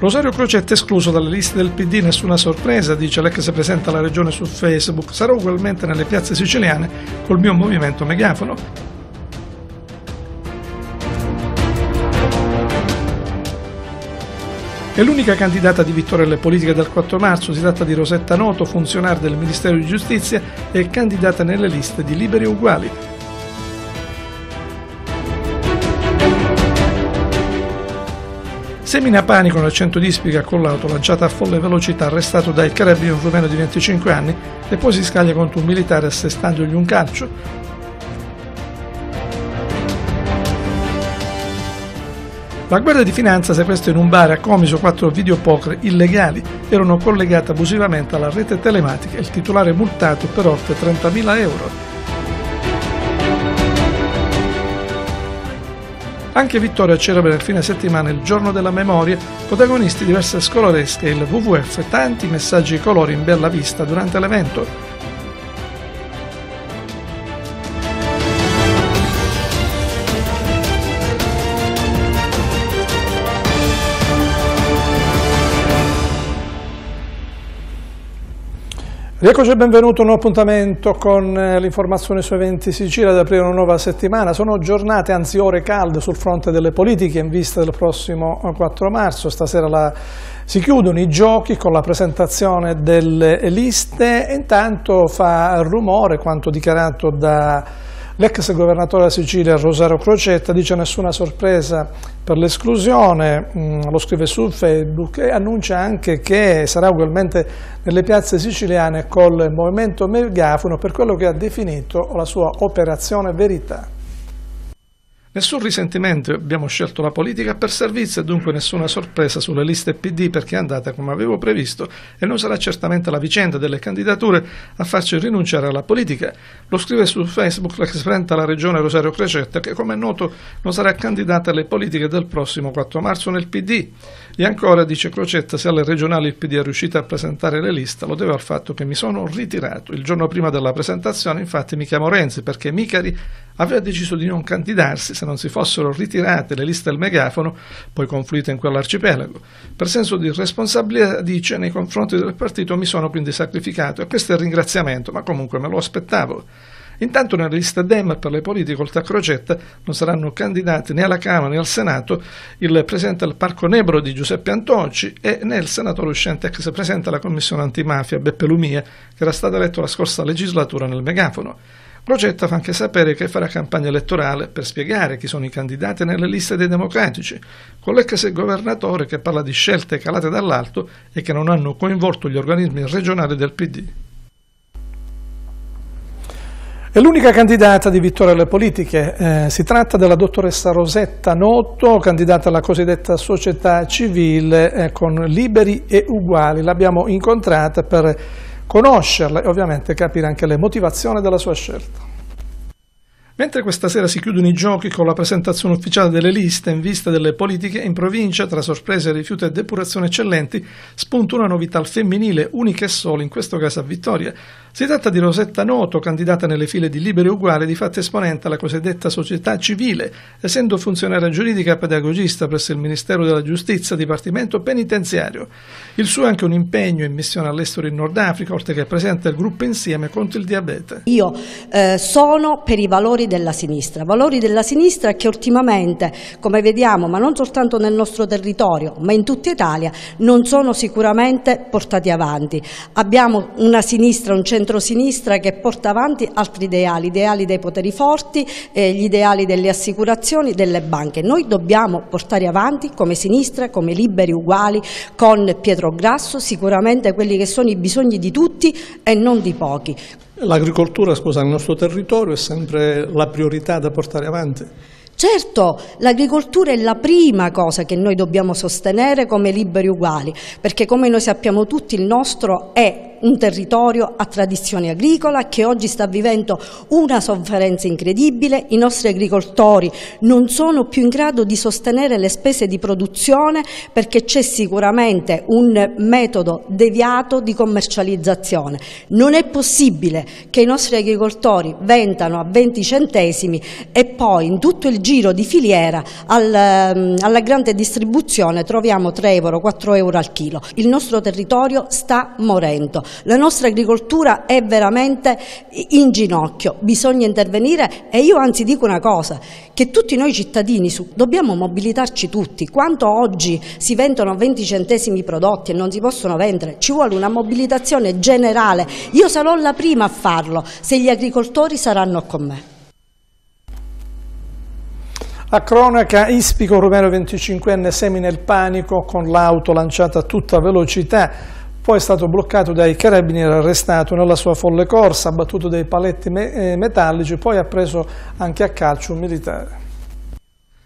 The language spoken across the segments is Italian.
Rosario Crocetta escluso dalle liste del PD, nessuna sorpresa, dice l'ex presenta alla regione su Facebook, sarò ugualmente nelle piazze siciliane col mio movimento megafono. È l'unica candidata di vittoria alle politiche del 4 marzo, si tratta di Rosetta Noto, funzionario del Ministero di Giustizia e candidata nelle liste di Liberi Uguali. Semina panico l'accento di Ispica l'auto lanciata a folle velocità, arrestato dai carabinieri un rumeno di 25 anni e poi si scaglia contro un militare assestandogli un calcio. La guardia di finanza sequestra in un bar a Comiso quattro videopoker illegali, erano collegati abusivamente alla rete telematica e il titolare multato per oltre 30.000 euro. Anche Vittoria celebra il fine settimana il giorno della memoria, protagonisti diverse scolaresche e il WWF tanti messaggi colori in bella vista durante l'evento. Eccoci e benvenuti a un nuovo appuntamento con eh, l'informazione su eventi Sicilia ad aprire una nuova settimana. Sono giornate, anzi ore calde sul fronte delle politiche in vista del prossimo 4 eh, marzo. Stasera la, si chiudono i giochi con la presentazione delle liste intanto fa rumore quanto dichiarato da L'ex governatore della Sicilia Rosario Crocetta dice nessuna sorpresa per l'esclusione, mm, lo scrive su Facebook e annuncia anche che sarà ugualmente nelle piazze siciliane col movimento megafono per quello che ha definito la sua operazione verità. Nessun risentimento, abbiamo scelto la politica per servizio e dunque nessuna sorpresa sulle liste PD perché è andata come avevo previsto e non sarà certamente la vicenda delle candidature a farci rinunciare alla politica. Lo scrive su Facebook la presidente della regione Rosario Crescetta che come è noto non sarà candidata alle politiche del prossimo 4 marzo nel PD. E ancora, dice Crocetta, se alle regionali il PD è riuscito a presentare le liste, lo deve al fatto che mi sono ritirato. Il giorno prima della presentazione, infatti, mi chiamo Renzi perché Micari aveva deciso di non candidarsi se non si fossero ritirate le liste del megafono, poi confluite in quell'arcipelago. Per senso di responsabilità, dice, nei confronti del partito mi sono quindi sacrificato e questo è il ringraziamento, ma comunque me lo aspettavo. Intanto nella lista Dem per le politiche oltre a Crocetta non saranno candidati né alla Camera né al Senato il presidente del Parco Nebro di Giuseppe Antonci e né il senatore uscente ex presidente della Commissione Antimafia Beppe Lumia, che era stato eletto la scorsa legislatura nel megafono. Crocetta fa anche sapere che farà campagna elettorale per spiegare chi sono i candidati nelle liste dei democratici, con l'ex governatore che parla di scelte calate dall'alto e che non hanno coinvolto gli organismi regionali del PD. È l'unica candidata di vittoria alle politiche. Eh, si tratta della dottoressa Rosetta Notto, candidata alla cosiddetta società civile eh, con liberi e uguali. L'abbiamo incontrata per conoscerla e ovviamente capire anche le motivazioni della sua scelta. Mentre questa sera si chiudono i giochi con la presentazione ufficiale delle liste in vista delle politiche in provincia, tra sorprese, rifiuti e depurazione eccellenti, spunta una novità al femminile, unica e sola in questo caso a Vittoria. Si tratta di Rosetta Noto, candidata nelle file di Libere Uguali, di fatto esponente alla cosiddetta società civile, essendo funzionaria giuridica e pedagogista presso il Ministero della Giustizia, Dipartimento Penitenziario. Il suo è anche un impegno in missione all'estero in Nord Africa, oltre che presenta il gruppo Insieme contro il diabete. Io eh, sono per i valori della sinistra, valori della sinistra che ultimamente, come vediamo, ma non soltanto nel nostro territorio, ma in tutta Italia, non sono sicuramente portati avanti. Abbiamo una sinistra, un centro centrosinistra che porta avanti altri ideali, ideali dei poteri forti, eh, gli ideali delle assicurazioni, delle banche. Noi dobbiamo portare avanti come sinistra, come liberi uguali, con Pietro Grasso, sicuramente quelli che sono i bisogni di tutti e non di pochi. L'agricoltura, scusa, nel nostro territorio è sempre la priorità da portare avanti? Certo, l'agricoltura è la prima cosa che noi dobbiamo sostenere come liberi uguali, perché come noi sappiamo tutti il nostro è un territorio a tradizione agricola che oggi sta vivendo una sofferenza incredibile, i nostri agricoltori non sono più in grado di sostenere le spese di produzione perché c'è sicuramente un metodo deviato di commercializzazione. Non è possibile che i nostri agricoltori ventano a 20 centesimi e poi in tutto il giro di filiera al, ehm, alla grande distribuzione troviamo 3 euro, 4 euro al chilo. Il nostro territorio sta morendo, la nostra agricoltura è veramente in ginocchio, bisogna intervenire e io anzi dico una cosa, che tutti noi cittadini su, dobbiamo mobilitarci tutti, quanto oggi si vendono 20 centesimi prodotti e non si possono vendere, ci vuole una mobilitazione generale, io sarò la prima a farlo se gli agricoltori saranno con me. A cronaca, Ispico Romero 25enne semina il panico con l'auto lanciata a tutta velocità, poi è stato bloccato dai carabinieri arrestato nella sua folle corsa, abbattuto dai paletti me eh, metallici, poi ha preso anche a calcio un militare.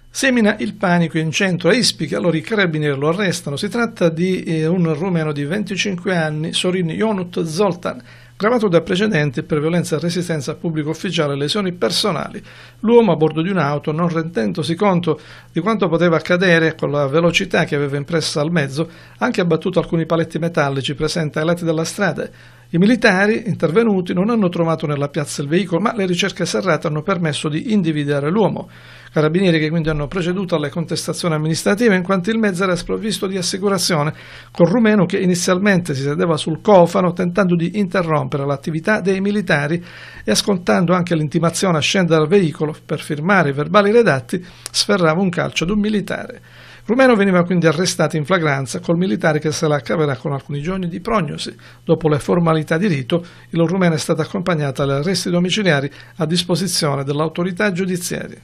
Semina il panico in centro a Ispica, allora i carabinieri lo arrestano. Si tratta di eh, un rumeno di 25 anni, Sorin Jonut Zoltan, gravato da precedenti per violenza e resistenza a pubblico ufficiale e lesioni personali. L'uomo a bordo di un'auto, non rendendosi conto di quanto poteva accadere con la velocità che aveva impressa al mezzo, ha anche abbattuto alcuni paletti metallici presenti ai lati della strada. I militari intervenuti non hanno trovato nella piazza il veicolo, ma le ricerche serrate hanno permesso di individuare l'uomo. Carabinieri che quindi hanno preceduto alle contestazioni amministrative in quanto il mezzo era sprovvisto di assicurazione, col rumeno che inizialmente si sedeva sul cofano tentando di interrompere l'attività dei militari e ascoltando anche l'intimazione a scendere dal veicolo per firmare i verbali redatti, sferrava un calcio ad un militare. Rumeno veniva quindi arrestato in flagranza col militare che se la caverà con alcuni giorni di prognosi. Dopo le formalità di rito, il rumeno è stato accompagnato agli arresti domiciliari a disposizione dell'autorità giudiziaria.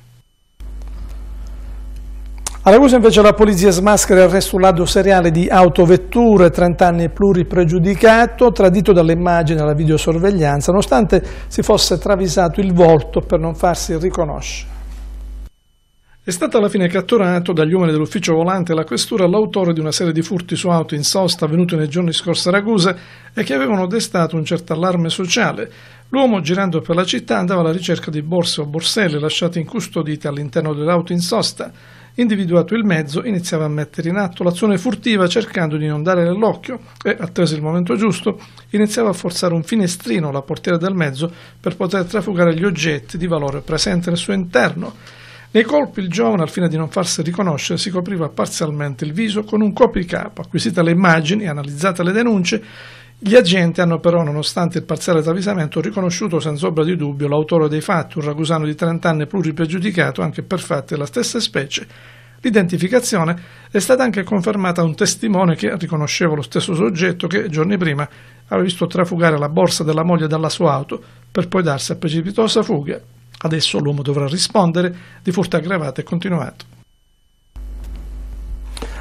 A Ragusa invece la polizia smaschera il resto lato seriale di autovetture, 30 anni pluripregiudicato, tradito dalle immagini alla videosorveglianza, nonostante si fosse travisato il volto per non farsi riconoscere. È stato alla fine catturato dagli uomini dell'ufficio volante la questura l'autore di una serie di furti su auto in sosta avvenuti nei giorni scorsi a Ragusa e che avevano destato un certo allarme sociale. L'uomo, girando per la città, andava alla ricerca di borse o borselle lasciate incustodite all'interno dell'auto in sosta. Individuato il mezzo, iniziava a mettere in atto l'azione furtiva cercando di non dare nell'occhio e, atteso il momento giusto, iniziava a forzare un finestrino alla portiera del mezzo per poter trafugare gli oggetti di valore presenti nel suo interno. Nei colpi il giovane, al fine di non farsi riconoscere, si copriva parzialmente il viso con un copricapo. Acquisite le immagini e analizzate le denunce, gli agenti hanno però, nonostante il parziale travisamento, riconosciuto senza ombra di dubbio l'autore dei fatti, un ragusano di 30 anni pluripregiudicato anche per fatti della stessa specie. L'identificazione è stata anche confermata da un testimone che riconosceva lo stesso soggetto che giorni prima aveva visto trafugare la borsa della moglie dalla sua auto per poi darsi a precipitosa fuga. Adesso l'uomo dovrà rispondere di furto aggravato e continuato.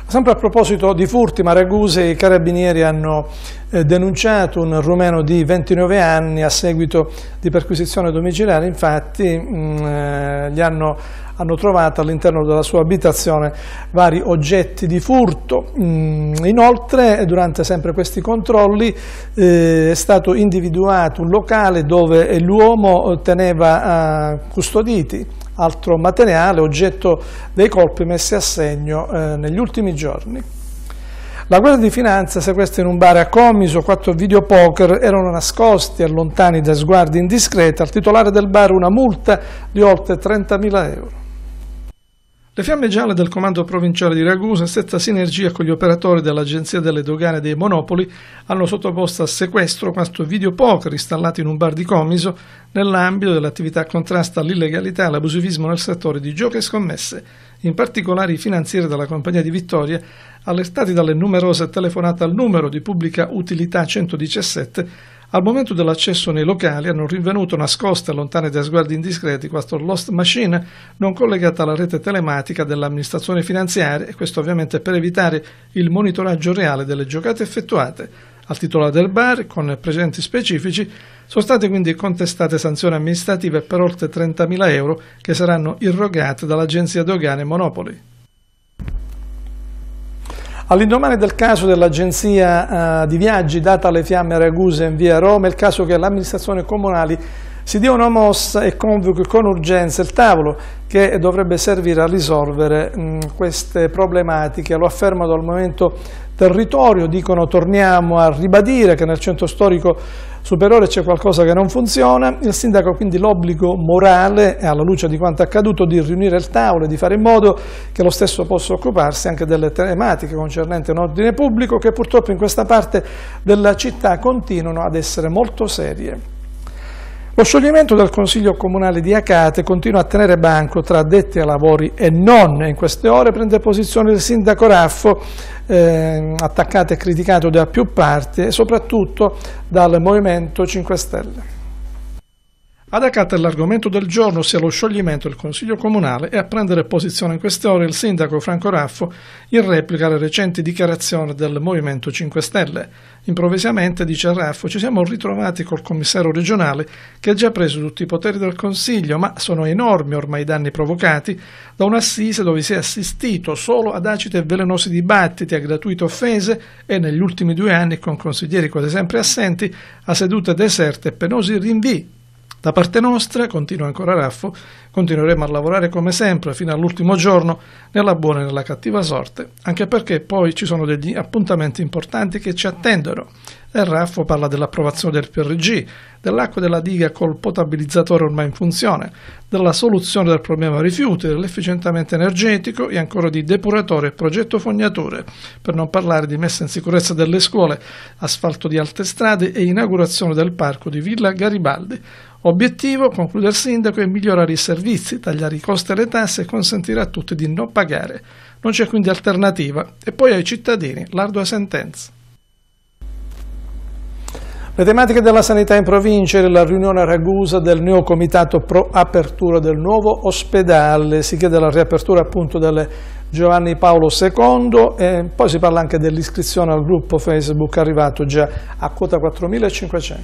Sempre a proposito di furti, Maraguse i carabinieri hanno eh, denunciato un rumeno di 29 anni a seguito di perquisizione domiciliare, infatti mh, mm, eh, gli hanno, hanno trovato all'interno della sua abitazione vari oggetti di furto. Mh, mm, inoltre, durante sempre questi controlli, eh, è stato individuato un locale dove l'uomo teneva eh, custoditi altro materiale oggetto dei colpi messi a segno eh, negli ultimi giorni. La Guardia di Finanza sequestra in un bar a Comiso quattro videopoker erano nascosti e lontani da sguardi indiscreti al titolare del bar una multa di oltre 30.000 euro. Le fiamme gialle del comando provinciale di Ragusa, in stretta sinergia con gli operatori dell'Agenzia delle Dogane dei Monopoli, hanno sottoposto a sequestro questo videopoker installati in un bar di Comiso nell'ambito dell'attività contrasta all'illegalità e all'abusivismo nel settore di giochi e scommesse. In particolare i finanzieri della compagnia di Vittoria, allertati dalle numerose telefonate al numero di pubblica utilità 117, al momento dell'accesso nei locali hanno rinvenuto nascosta, lontane da sguardi indiscreti, questa Lost Machine non collegata alla rete telematica dell'amministrazione finanziaria e questo ovviamente per evitare il monitoraggio reale delle giocate effettuate. Al titolare del bar, con presenti specifici, sono state quindi contestate sanzioni amministrative per oltre 30.000 euro che saranno irrogate dall'agenzia dogane Monopoli. All'indomani del caso dell'agenzia eh, di viaggi data alle fiamme a Ragusa in via Roma, il caso che l'amministrazione comunale si dia una mossa e convochi con urgenza il tavolo che dovrebbe servire a risolvere mh, queste problematiche, lo affermano al momento territorio, dicono torniamo a ribadire che nel centro storico superiore c'è qualcosa che non funziona, il sindaco ha quindi l'obbligo morale, alla luce di quanto accaduto, di riunire il tavolo e di fare in modo che lo stesso possa occuparsi anche delle tematiche concernenti un ordine pubblico che purtroppo in questa parte della città continuano ad essere molto serie. Lo scioglimento del Consiglio Comunale di Acate continua a tenere banco tra addetti a lavori e non. In queste ore prende posizione il sindaco Raffo, eh, attaccato e criticato da più parti e soprattutto dal Movimento 5 Stelle ad accattare l'argomento del giorno, ossia lo scioglimento del Consiglio Comunale, e a prendere posizione in queste ore il sindaco Franco Raffo in replica alle recenti dichiarazioni del Movimento 5 Stelle. Improvvisamente, dice Raffo, ci siamo ritrovati col commissario regionale che ha già preso tutti i poteri del Consiglio, ma sono enormi ormai i danni provocati da un'assise dove si è assistito solo ad acidi e velenosi dibattiti, a gratuite offese e negli ultimi due anni con consiglieri quasi sempre assenti, a sedute deserte e penosi rinvii da parte nostra, continua ancora Raffo, continueremo a lavorare come sempre fino all'ultimo giorno, nella buona e nella cattiva sorte, anche perché poi ci sono degli appuntamenti importanti che ci attendono. E Raffo parla dell'approvazione del PRG, dell'acqua della diga col potabilizzatore ormai in funzione, della soluzione del problema rifiuti, dell'efficientamento energetico e ancora di depuratore e progetto fognature, per non parlare di messa in sicurezza delle scuole, asfalto di alte strade e inaugurazione del parco di Villa Garibaldi Obiettivo, conclude il sindaco, è migliorare i servizi, tagliare i costi e le tasse e consentire a tutti di non pagare. Non c'è quindi alternativa. E poi ai cittadini l'ardua sentenza. Le tematiche della sanità in provincia e la riunione a Ragusa del neo comitato pro apertura del nuovo ospedale, si chiede la riapertura appunto del Giovanni Paolo II e poi si parla anche dell'iscrizione al gruppo Facebook arrivato già a quota 4.500.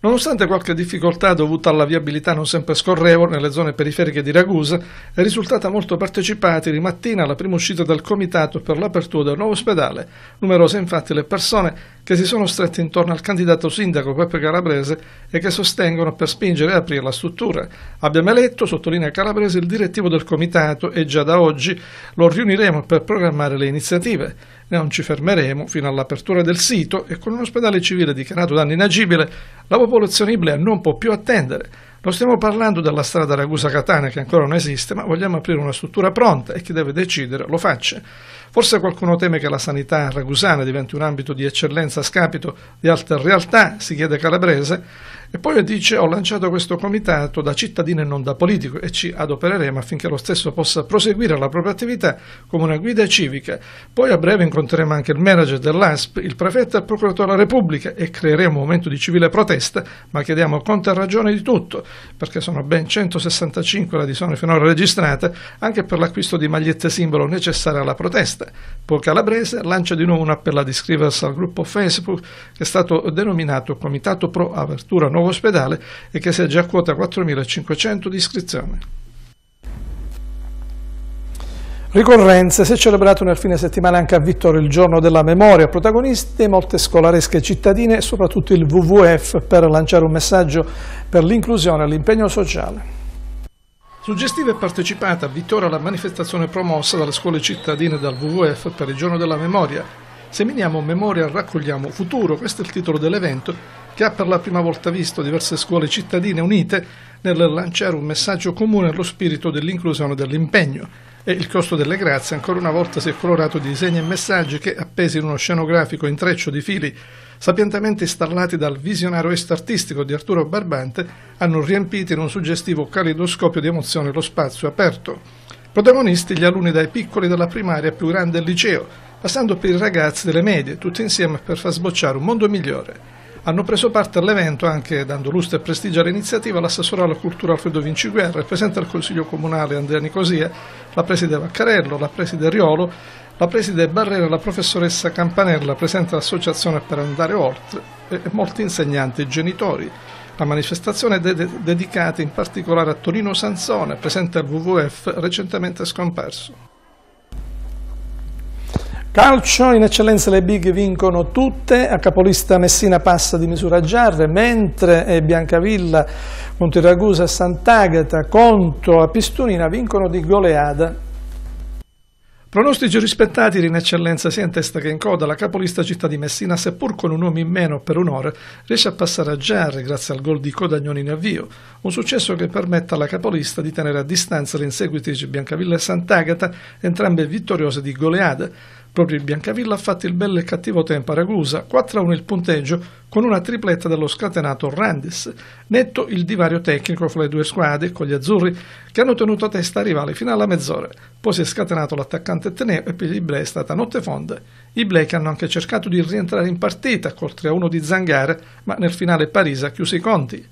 Nonostante qualche difficoltà dovuta alla viabilità non sempre scorrevole nelle zone periferiche di Ragusa, è risultata molto partecipata ieri mattina la prima uscita del comitato per l'apertura del nuovo ospedale. Numerose infatti le persone che si sono strette intorno al candidato sindaco Peppe Calabrese e che sostengono per spingere e aprire la struttura. Abbiamo eletto, sottolinea Calabrese, il direttivo del comitato e già da oggi lo riuniremo per programmare le iniziative. Non ci fermeremo fino all'apertura del sito e con un ospedale civile dichiarato danno inagibile, la popolazione iblea non può più attendere. Non stiamo parlando della strada Ragusa-Catania che ancora non esiste, ma vogliamo aprire una struttura pronta e chi deve decidere lo faccia. Forse qualcuno teme che la sanità ragusana diventi un ambito di eccellenza a scapito di altre realtà, si chiede Calabrese. E poi dice ho lanciato questo comitato da cittadino e non da politico e ci adopereremo affinché lo stesso possa proseguire la propria attività come una guida civica. Poi a breve incontreremo anche il manager dell'ASP, il prefetto e il procuratore della Repubblica e creeremo un momento di civile protesta, ma chiediamo conto e ragione di tutto, perché sono ben 165 la disonne finora registrate, anche per l'acquisto di magliette simbolo necessarie alla protesta. Poi Calabrese lancia di nuovo un appello ad iscriversi al gruppo Facebook che è stato denominato Comitato Pro Apertura Nuova nuovo ospedale e che si è già a quota 4.500 di iscrizioni. Ricorrenze, si è celebrato nel fine settimana anche a Vittorio il giorno della memoria, protagoniste molte scolaresche cittadine e soprattutto il WWF per lanciare un messaggio per l'inclusione e l'impegno sociale. Suggestiva e partecipata a Vittoria alla manifestazione promossa dalle scuole cittadine dal WWF per il giorno della memoria, Seminiamo memoria, raccogliamo futuro, questo è il titolo dell'evento che ha per la prima volta visto diverse scuole cittadine unite nel lanciare un messaggio comune allo spirito dell'inclusione e dell'impegno. E il costo delle grazie ancora una volta si è colorato di disegni e messaggi che, appesi in uno scenografico intreccio di fili, sapientemente installati dal visionario est artistico di Arturo Barbante, hanno riempito in un suggestivo calidoscopio di emozione lo spazio aperto. Protagonisti gli alunni dai piccoli della primaria più grande del liceo, passando per i ragazzi delle medie, tutti insieme per far sbocciare un mondo migliore. Hanno preso parte all'evento anche, dando lustro e prestigio all'iniziativa, l'assessore alla cultura Alfredo Vinci Guerra, il presidente del Consiglio Comunale Andrea Nicosia, la preside Vaccarello, la preside Riolo, la preside Barrera, la professoressa Campanella, presente all'associazione per andare oltre, e molti insegnanti e genitori. La manifestazione è de dedicata in particolare a Torino Sanzone, presente al WWF recentemente scomparso. Calcio, in eccellenza le big vincono tutte, a capolista Messina passa di misura Giarre, mentre eh, Biancavilla, Monteragusa Sant'Agata Conto, la Pistunina vincono di goleada. Pronostici rispettati in eccellenza sia in testa che in coda, la capolista città di Messina, seppur con un uomo in meno per un'ora, riesce a passare a Giarre grazie al gol di Codagnoni in avvio, un successo che permette alla capolista di tenere a distanza le inseguitrici Biancavilla e Sant'Agata, entrambe vittoriose di goleada. Proprio il Biancavilla ha fatto il bello e cattivo tempo a Ragusa, 4-1 il punteggio con una tripletta dello scatenato Randis. Netto il divario tecnico fra le due squadre con gli azzurri che hanno tenuto a testa rivali fino alla mezz'ora. Poi si è scatenato l'attaccante Teneo e per i Bre è stata notte fonda. I Blake hanno anche cercato di rientrare in partita col 3-1 di Zangare, ma nel finale Parisa ha chiuso i conti.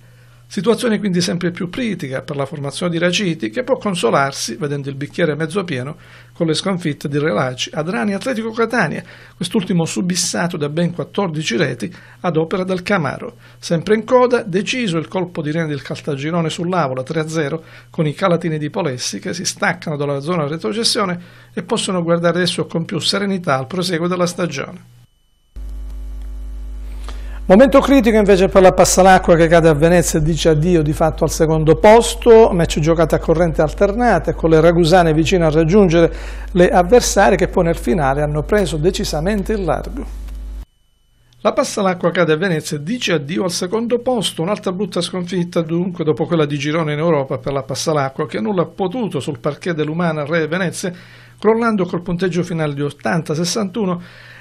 Situazione quindi sempre più critica per la formazione di Raciti, che può consolarsi, vedendo il bicchiere mezzo pieno, con le sconfitte di Relaci, Adrani e Atletico Catania, quest'ultimo subissato da ben 14 reti ad opera del Camaro. Sempre in coda, deciso il colpo di rene del Caltagirone sull'Avola 3-0 con i Calatini di Polessi che si staccano dalla zona retrocessione e possono guardare adesso con più serenità al proseguo della stagione. Momento critico invece per la Passalacqua che cade a Venezia e dice addio di fatto al secondo posto, match giocato a corrente alternata con le ragusane vicine a raggiungere le avversarie che poi nel finale hanno preso decisamente il largo. La Passalacqua cade a Venezia e dice addio al secondo posto, un'altra brutta sconfitta dunque dopo quella di Girone in Europa per la Passalacqua che nulla ha potuto sul parquet dell'Umana Re Venezia crollando col punteggio finale di 80-61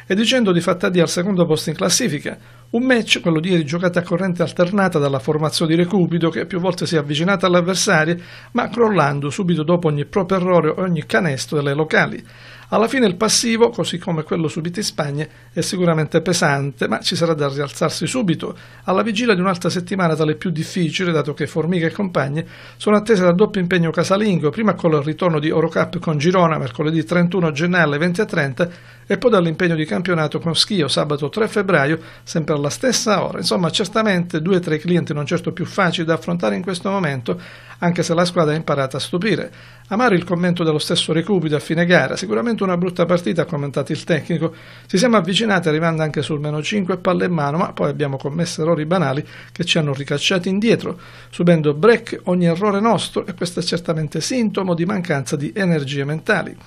e dicendo di fatta addio al secondo posto in classifica, un match, quello di ieri, giocato a corrente alternata dalla formazione di Recupido che più volte si è avvicinata all'avversario ma crollando subito dopo ogni proprio errore o ogni canestro delle locali. Alla fine il passivo, così come quello subito in Spagna, è sicuramente pesante, ma ci sarà da rialzarsi subito, alla vigilia di un'altra settimana tra le più difficili, dato che Formica e compagne sono attese dal doppio impegno casalingo, prima con il ritorno di Eurocup con Girona mercoledì 31 gennaio alle 20.30 e poi dall'impegno di campionato con Schio sabato 3 febbraio, sempre alla stessa ora. Insomma, certamente due o tre clienti non certo più facili da affrontare in questo momento, anche se la squadra ha imparato a stupire. Amaro il commento dello stesso Recupito a fine gara, sicuramente una brutta partita, ha commentato il tecnico. Ci siamo avvicinati arrivando anche sul meno 5 palle in mano, ma poi abbiamo commesso errori banali che ci hanno ricacciati indietro, subendo break ogni errore nostro e questo è certamente sintomo di mancanza di energie mentali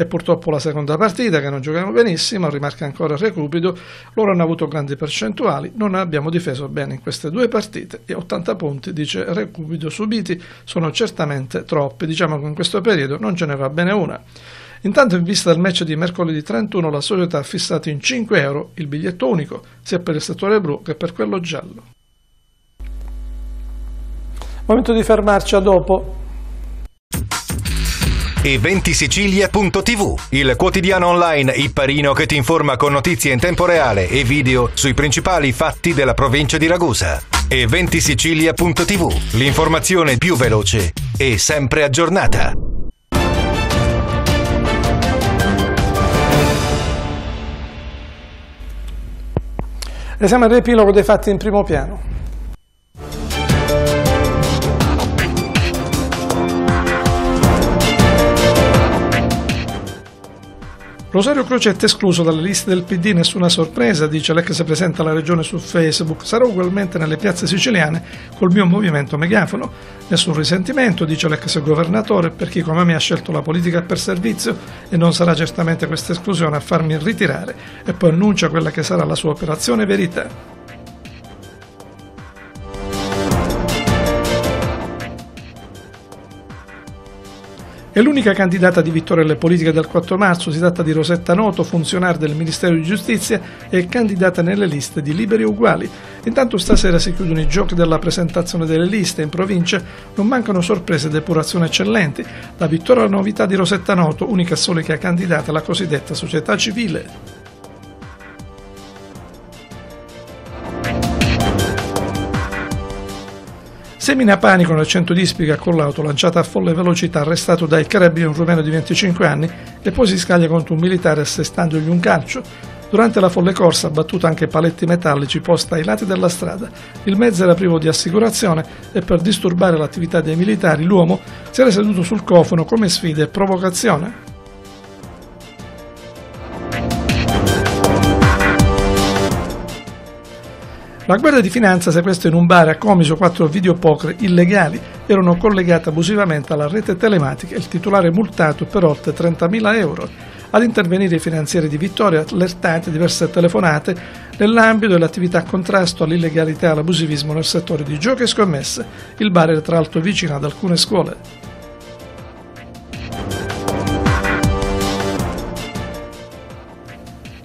e purtroppo la seconda partita che non giochiamo benissimo, rimarca ancora Recupito, loro hanno avuto grandi percentuali, non abbiamo difeso bene in queste due partite e 80 punti, dice Recupito, subiti sono certamente troppi, diciamo che in questo periodo non ce ne va bene una. Intanto in vista del match di mercoledì 31 la società ha fissato in 5 euro il biglietto unico, sia per il settore blu che per quello giallo. Momento di fermarci, a dopo e ventisicilia.tv, il quotidiano online ipparino che ti informa con notizie in tempo reale e video sui principali fatti della provincia di Ragusa. E ventisicilia.tv, l'informazione più veloce e sempre aggiornata. E siamo al dei fatti in primo piano. Rosario Crocetta escluso dalle liste del PD, nessuna sorpresa, dice l'ex presidente alla regione su Facebook, sarò ugualmente nelle piazze siciliane col mio movimento megafono, nessun risentimento, dice l'ex governatore, per chi come me ha scelto la politica per servizio e non sarà certamente questa esclusione a farmi ritirare e poi annuncia quella che sarà la sua operazione verità. È l'unica candidata di vittoria alle politiche del 4 marzo, si tratta di Rosetta Noto, funzionario del Ministero di Giustizia e candidata nelle liste di Liberi Uguali. Intanto stasera si chiudono i giochi della presentazione delle liste, in provincia non mancano sorprese e depurazioni eccellenti, la vittoria è la novità di Rosetta Noto, unica sole che ha candidata la cosiddetta società civile. Semina panico nel centro di Ispica con l'auto lanciata a folle velocità arrestato dai carabini un rumeno di 25 anni e poi si scaglia contro un militare assestandogli un calcio. Durante la folle corsa ha battuto anche paletti metallici posti ai lati della strada. Il mezzo era privo di assicurazione e per disturbare l'attività dei militari l'uomo si era seduto sul cofano come sfida e provocazione. La Guardia di Finanza sequestra in un bar a Comiso quattro videopoker illegali, erano collegate abusivamente alla rete telematica e il titolare multato per oltre 30.000 euro. Ad intervenire i finanzieri di Vittoria allertati diverse telefonate nell'ambito dell'attività contrasto all'illegalità e all'abusivismo nel settore di giochi e scommesse. Il bar era tra l'altro vicino ad alcune scuole.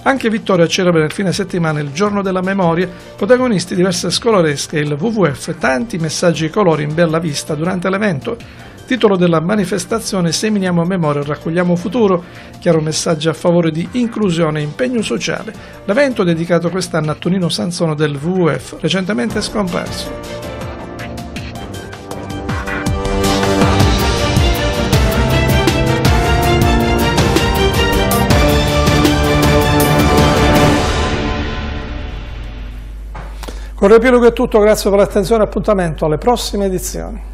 Anche Vittorio celebra nel fine settimana il giorno della memoria, protagonisti diverse scolaresche e il WWF tanti messaggi colori in bella vista durante l'evento. Titolo della manifestazione Seminiamo memoria, raccogliamo futuro, chiaro messaggio a favore di inclusione e impegno sociale. L'evento dedicato quest'anno a Tonino Sanzone del WWF, recentemente scomparso. Con Riepilogo è tutto, grazie per l'attenzione e appuntamento alle prossime edizioni.